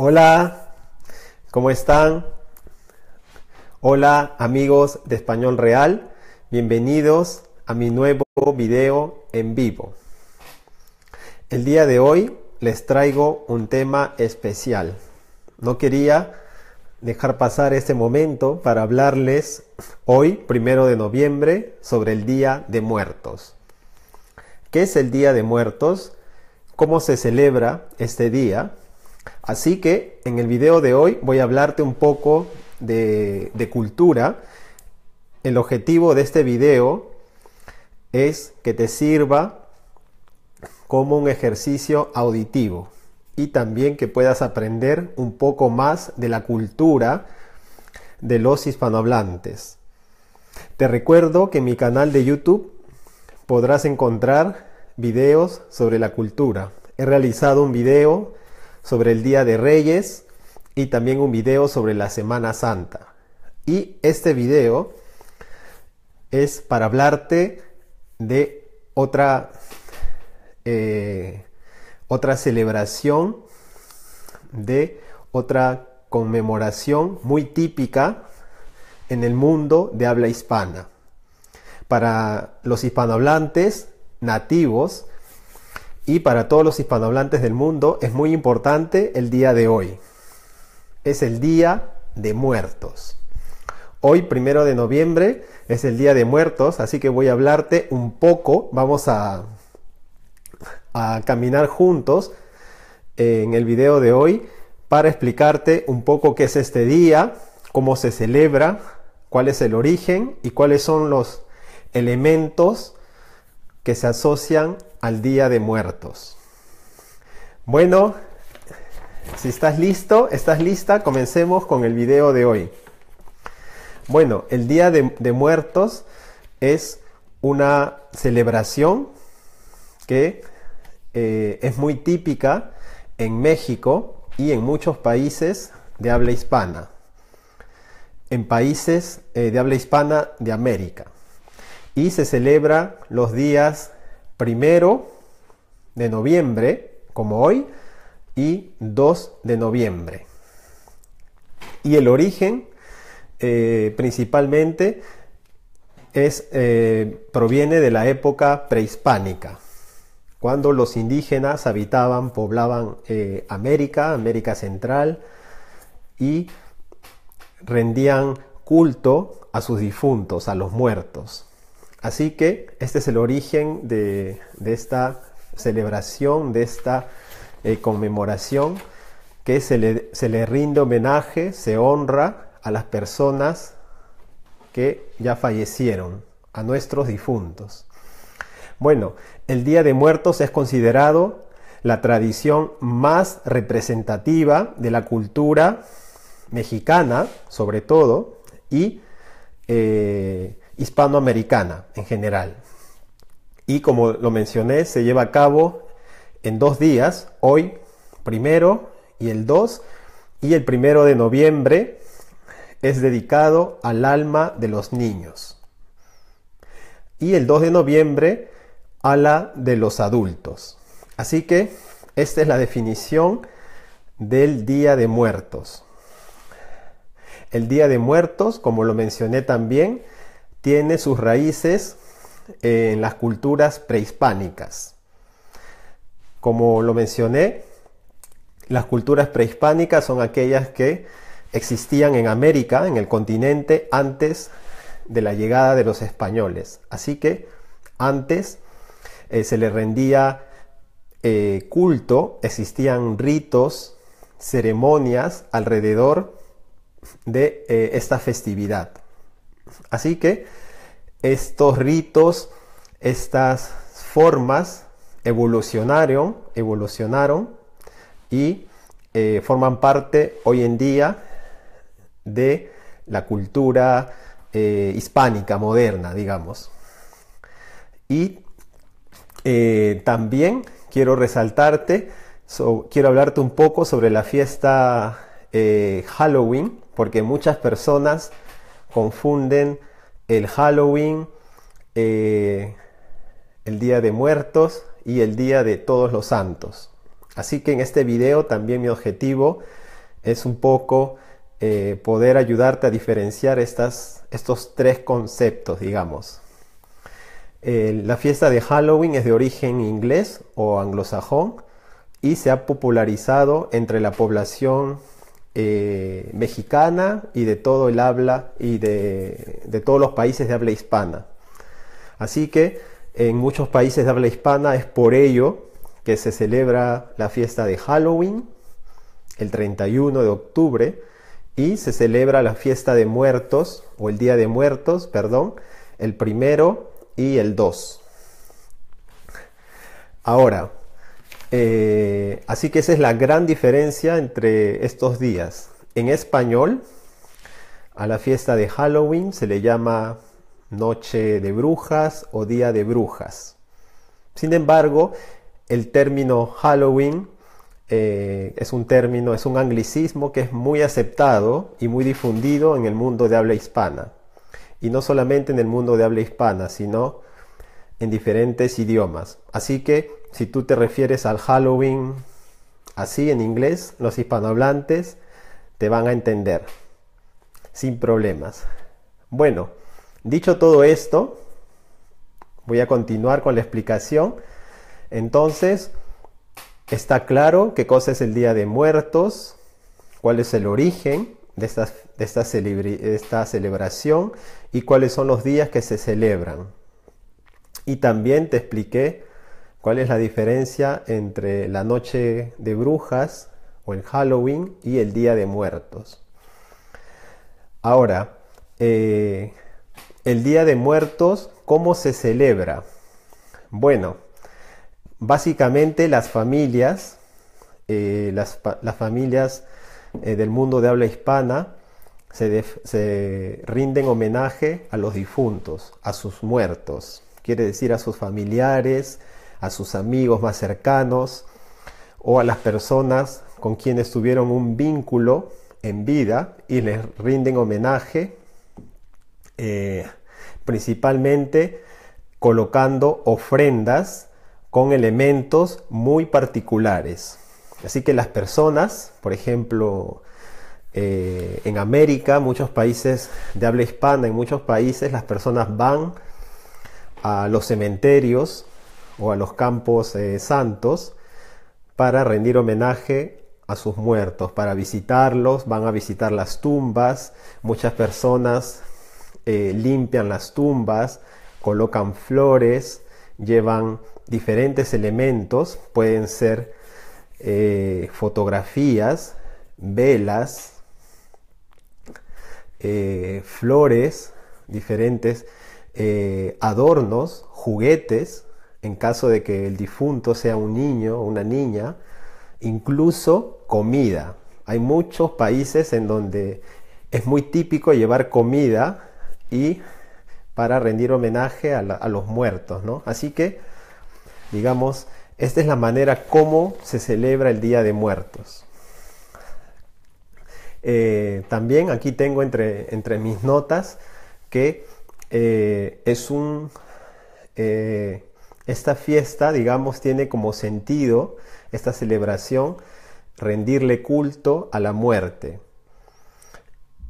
Hola, ¿cómo están? Hola amigos de Español Real, bienvenidos a mi nuevo video en vivo. El día de hoy les traigo un tema especial. No quería dejar pasar este momento para hablarles hoy, primero de noviembre, sobre el Día de Muertos. ¿Qué es el Día de Muertos? ¿Cómo se celebra este día? Así que en el video de hoy voy a hablarte un poco de, cultura. El objetivo de este video es que te sirva como un ejercicio auditivo y también que puedas aprender un poco más de la cultura de los hispanohablantes. Te recuerdo que en mi canal de YouTube podrás encontrar videos sobre la cultura. He realizado un video sobre el Día de Reyes y también un video sobre la Semana Santa. Y este video es para hablarte de otra, eh, otra celebración, de otra conmemoración muy típica en el mundo de habla hispana. Para los hispanohablantes nativos, y para todos los hispanohablantes del mundo es muy importante el día de hoy. Es el Día de Muertos. Hoy, primero de noviembre, es el Día de Muertos, así que voy a hablarte un poco. Vamos a, a caminar juntos eh, en el video de hoy para explicarte un poco qué es este día, cómo se celebra, cuál es el origen y cuáles son los elementos que se asocian al Día de Muertos. Bueno, si estás listo, estás lista, comencemos con el video de hoy. Bueno, el Día de, Muertos es una celebración que eh, es muy típica en México y en muchos países de habla hispana, en países eh, de habla hispana de América. Y se celebra los días primero de noviembre, como hoy, y 2 de noviembre. Y el origen eh, principalmente eh, proviene de la época prehispánica, cuando los indígenas habitaban, poblaban eh, América, América Central, y rendían culto a sus difuntos, a los muertos. Así que este es el origen de, esta celebración, de esta eh, conmemoración, que se le, rinde homenaje, se honra a las personas que ya fallecieron, a nuestros difuntos. Bueno, el Día de Muertos es considerado la tradición más representativa de la cultura mexicana, sobre todo, y eh, hispanoamericana en general. Y como lo mencioné, se lleva a cabo en dos días, hoy primero y el 2, y el primero de noviembre es dedicado al alma de los niños. Y el 2 de noviembre a la de los adultos. Así que esta es la definición del Día de Muertos. El Día de Muertos, como lo mencioné también, tiene sus raíces eh, en las culturas prehispánicas. Como lo mencioné, las culturas prehispánicas son aquellas que existían en América, en el continente, antes de la llegada de los españoles. Así que antes eh, se le rendía eh, culto, existían ritos, ceremonias alrededor de esta festividad. Así que estos ritos, estas formas evolucionaron, evolucionaron y eh, forman parte hoy en día de la cultura eh, hispánica moderna, digamos. Y eh, también quiero resaltarte, quiero hablarte un poco sobre la fiesta Halloween, porque muchas personas confunden el Halloween, eh, el Día de Muertos y el Día de Todos los Santos. Así que en este video también mi objetivo es un poco eh, poder ayudarte a diferenciar estas, estos tres conceptos, digamos. Eh, la fiesta de Halloween es de origen inglés o anglosajón y se ha popularizado entre la población eh, mexicana y de todo el habla y de, de, todos los países de habla hispana. Así que en muchos países de habla hispana es por ello que se celebra la fiesta de Halloween el 31 de octubre y se celebra la fiesta de muertos o el Día de Muertos, perdón, el primero y el 2. Ahora, eh, así que esa es la gran diferencia entre estos días. En español, a la fiesta de Halloween se le llama noche de brujas o día de brujas. Sin embargo, el término Halloween eh, es un término, es un anglicismo que es muy aceptado y muy difundido en el mundo de habla hispana. Y no solamente en el mundo de habla hispana, sino en diferentes idiomas. Así que si tú te refieres al Halloween así en inglés, los hispanohablantes te van a entender sin problemas. Bueno, dicho todo esto, voy a continuar con la explicación. Entonces, está claro qué cosa es el Día de Muertos, cuál es el origen de esta, esta, esta celebración y cuáles son los días que se celebran. Y también te expliqué ¿Cuál es la diferencia entre la noche de brujas o el Halloween y el Día de Muertos? Ahora, eh, el Día de Muertos, ¿cómo se celebra? Bueno, básicamente las familias, eh, las, familias eh, del mundo de habla hispana, se rinden homenaje a los difuntos, a sus muertos, quiere decir a sus familiares, a sus amigos más cercanos o a las personas con quienes tuvieron un vínculo en vida y les rinden homenaje, eh, principalmente colocando ofrendas con elementos muy particulares. Así que las personas, por ejemplo, eh, en América, muchos países de habla hispana, en muchos países las personas van a los cementerios o a los campos eh, santos para rendir homenaje a sus muertos, para visitarlos, van a visitar las tumbas, muchas personas eh, limpian las tumbas, colocan flores, llevan diferentes elementos, pueden ser eh, fotografías, velas, flores, diferentes adornos, juguetes, en caso de que el difunto sea un niño o una niña, incluso comida. Hay muchos países en donde es muy típico llevar comida y para rendir homenaje a, los muertos, Así que, digamos, esta es la manera como se celebra el Día de Muertos. Eh, también aquí tengo entre, entre mis notas que eh, es un eh, esta fiesta, digamos, tiene como sentido, esta celebración, rendirle culto a la muerte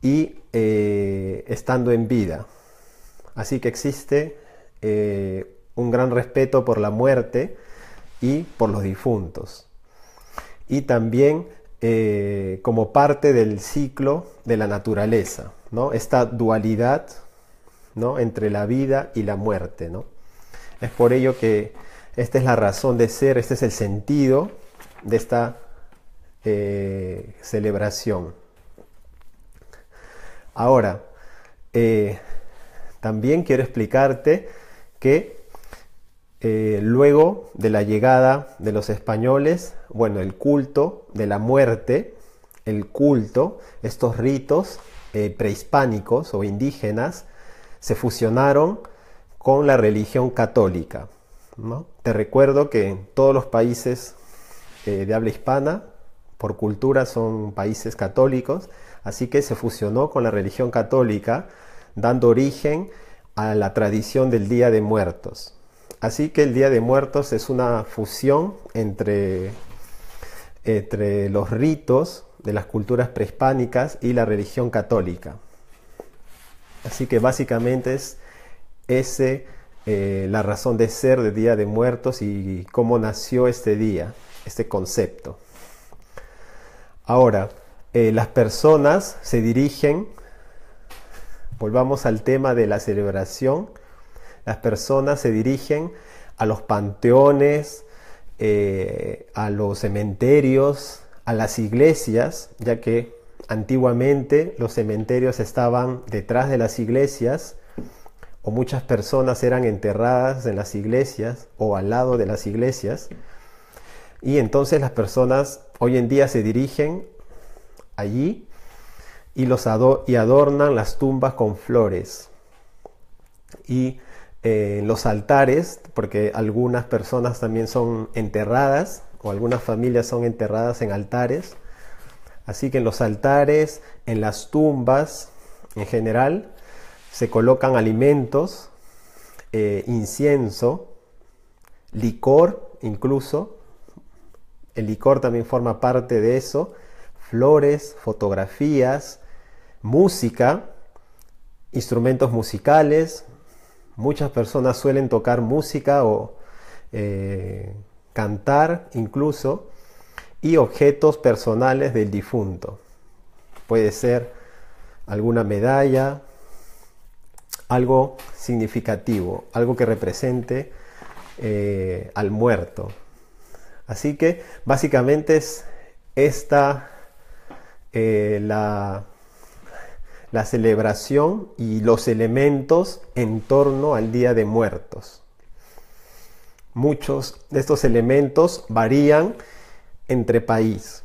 y eh, estando en vida. Así que existe eh, un gran respeto por la muerte y por los difuntos. Y también eh, como parte del ciclo de la naturaleza, ¿no? Esta dualidad ¿no? entre la vida y la muerte, ¿no? Es por ello que esta es la razón de ser, este es el sentido de esta eh, celebración. Ahora, eh, también quiero explicarte que eh, luego de la llegada de los españoles, bueno, el culto de la muerte, el culto, estos ritos prehispánicos o indígenas, se fusionaron con la religión católica. Te recuerdo que todos los países eh, de habla hispana, por cultura, son países católicos, así que se fusionó con la religión católica, dando origen a la tradición del Día de Muertos. Así que el Día de Muertos es una fusión entre, entre los ritos de las culturas prehispánicas y la religión católica. Así que básicamente es eh, la razón de ser de Día de Muertos y cómo nació este día, este concepto. Ahora, eh, las personas se dirigen, volvamos al tema de la celebración, las personas se dirigen a los panteones, eh, a los cementerios, a las iglesias, ya que antiguamente los cementerios estaban detrás de las iglesias o muchas personas eran enterradas en las iglesias o al lado de las iglesias. Y entonces las personas hoy en día se dirigen allí y, los adornan las tumbas con flores. Y eh, los altares, porque algunas personas también son enterradas o algunas familias son enterradas en altares. Así que en los altares, en las tumbas en general, se colocan alimentos, eh, incienso, licor incluso, el licor también forma parte de eso, flores, fotografías, música, instrumentos musicales, muchas personas suelen tocar música o eh, cantar incluso, y objetos personales del difunto. Puede ser alguna medalla, algo significativo, algo que represente eh, al muerto. Así que básicamente es esta eh, la, la celebración y los elementos en torno al Día de Muertos. Muchos de estos elementos varían entre país.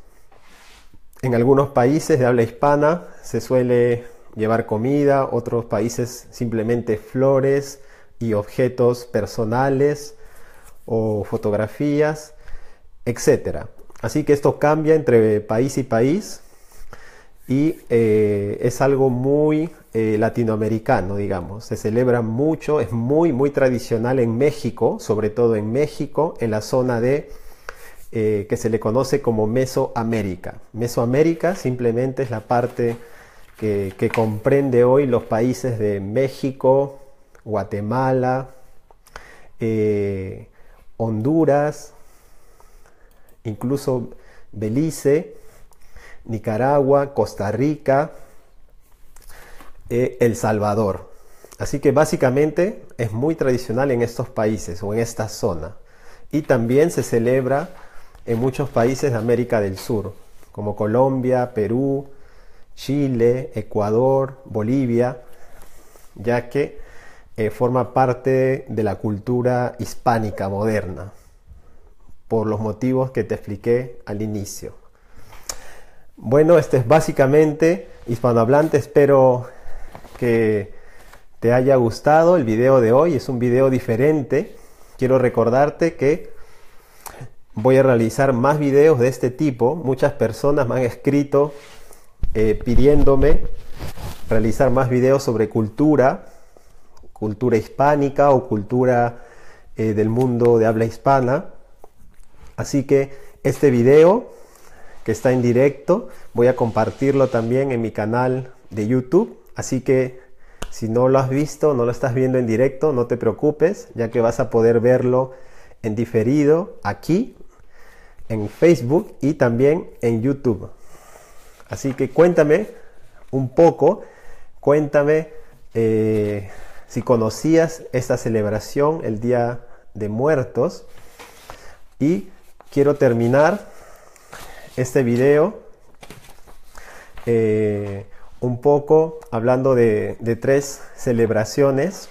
En algunos países de habla hispana se suele llevar comida, otros países simplemente flores y objetos personales o fotografías, etc. Así que esto cambia entre país y país y eh, es algo muy eh, latinoamericano, digamos. Se celebra mucho, es muy, muy tradicional en México, sobre todo en México, en la zona de eh, que se le conoce como Mesoamérica. Mesoamérica simplemente es la parte que, comprende hoy los países de México, Guatemala, eh, Honduras, incluso Belice, Nicaragua, Costa Rica, eh, El Salvador. Así que básicamente es muy tradicional en estos países o en esta zona. Y también se celebra en muchos países de América del Sur, como Colombia, Perú, Chile, Ecuador, Bolivia, ya que eh, forma parte de la cultura hispánica moderna, por los motivos que te expliqué al inicio. Bueno, este es básicamente hispanohablante, espero que te haya gustado el video de hoy, es un video diferente. Quiero recordarte que voy a realizar más videos de este tipo, muchas personas me han escrito eh, pidiéndome realizar más videos sobre cultura, cultura hispánica o cultura eh, del mundo de habla hispana. Así que este video que está en directo, voy a compartirlo también en mi canal de YouTube. Así que si no lo has visto, no lo estás viendo en directo, no te preocupes, ya que vas a poder verlo en diferido aquí, en Facebook y también en YouTube. Así que cuéntame un poco, cuéntame eh, si conocías esta celebración, el Día de Muertos. Y quiero terminar este video eh, un poco hablando de tres celebraciones,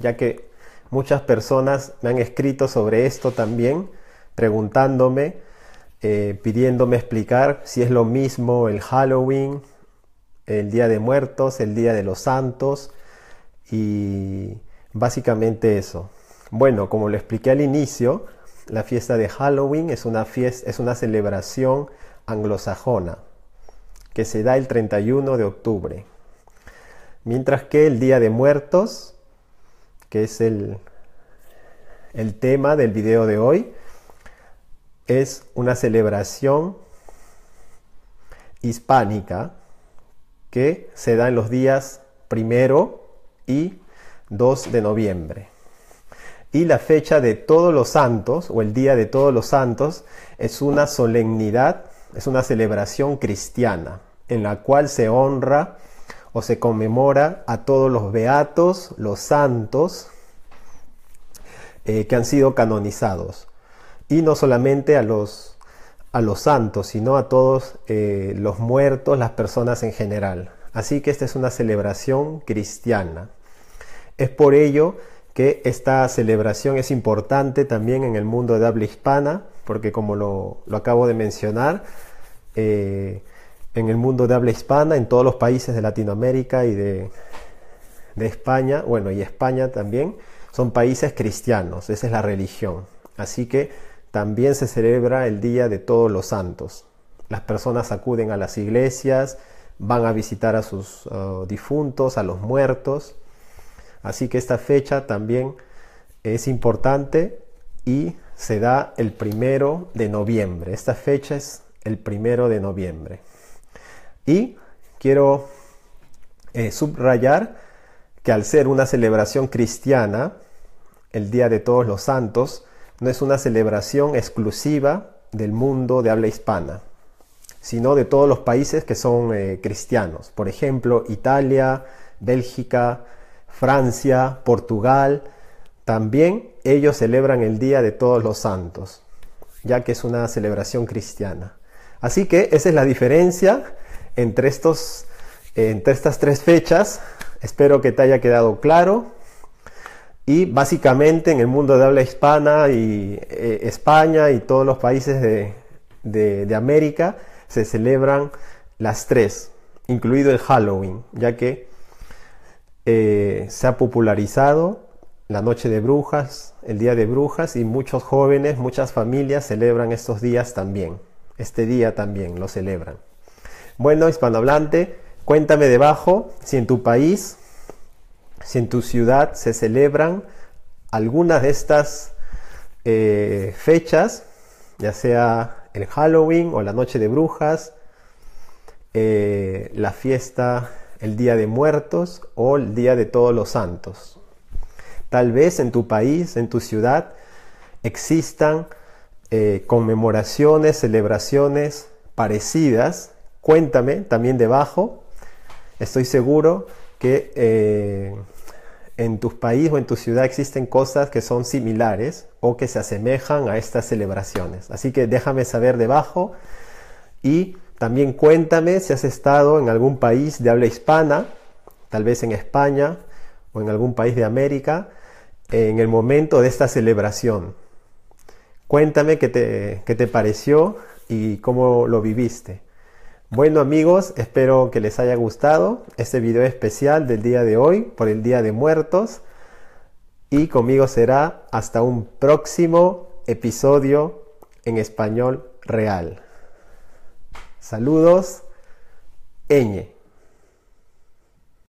ya que muchas personas me han escrito sobre esto también, preguntándome eh, pidiéndome explicar si es lo mismo el Halloween, el Día de Muertos, el Día de los Santos y básicamente eso. Bueno, como lo expliqué al inicio, la fiesta de Halloween es una, fiesta, es una celebración anglosajona que se da el 31 de octubre. Mientras que el Día de Muertos, que es el, el tema del video de hoy, es una celebración hispánica que se da en los días primero y 2 de noviembre. Y la fecha de todos los santos o el día de todos los santos es una solemnidad, es una celebración cristiana en la cual se honra o se conmemora a todos los beatos, los santos eh, que han sido canonizados y no solamente a los, a los santos, sino a todos eh, los muertos, las personas en general. Así que esta es una celebración cristiana. Es por ello que esta celebración es importante también en el mundo de habla hispana, porque como lo, acabo de mencionar, eh, en el mundo de habla hispana, en todos los países de Latinoamérica y de, de España, bueno, y España también, son países cristianos, esa es la religión. Así que también se celebra el Día de Todos los Santos. Las personas acuden a las iglesias, van a visitar a sus uh, difuntos, a los muertos. Así que esta fecha también es importante y se da el primero de noviembre. Esta fecha es el primero de noviembre. Y quiero eh, subrayar que al ser una celebración cristiana, el Día de Todos los Santos, no es una celebración exclusiva del mundo de habla hispana, sino de todos los países que son eh, cristianos. Por ejemplo, Italia, Bélgica, Francia, Portugal, también ellos celebran el Día de Todos los Santos, ya que es una celebración cristiana. Así que esa es la diferencia entre, estos, entre estas tres fechas. Espero que te haya quedado claro y básicamente en el mundo de habla hispana y eh, España y todos los países de, América se celebran las tres, incluido el Halloween, ya que eh, se ha popularizado la noche de brujas, el día de brujas y muchos jóvenes, muchas familias celebran estos días también. Este día también lo celebran. Bueno, hispanohablante, cuéntame debajo si en tu país si en tu ciudad se celebran algunas de estas eh, fechas, ya sea el Halloween o la Noche de Brujas, eh, la fiesta, el Día de Muertos o el Día de Todos los Santos. Tal vez en tu país, en tu ciudad, existan eh, conmemoraciones, celebraciones parecidas. Cuéntame también debajo. Estoy seguro que eh, en tu país o en tu ciudad existen cosas que son similares o que se asemejan a estas celebraciones. Así que déjame saber debajo y también cuéntame si has estado en algún país de habla hispana, tal vez en España o en algún país de América, en el momento de esta celebración. Cuéntame qué te pareció y cómo lo viviste. Bueno amigos, espero que les haya gustado este video especial del día de hoy por el Día de Muertos y conmigo será hasta un próximo episodio en español real. Saludos, Ñe.